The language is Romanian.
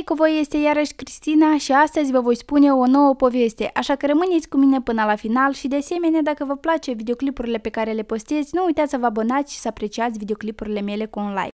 Hei, cu voi este iarăși Cristina și astăzi vă voi spune o nouă poveste, așa că rămâneți cu mine până la final și de asemenea dacă vă place videoclipurile pe care le postez, nu uitați să vă abonați și să apreciați videoclipurile mele cu un like.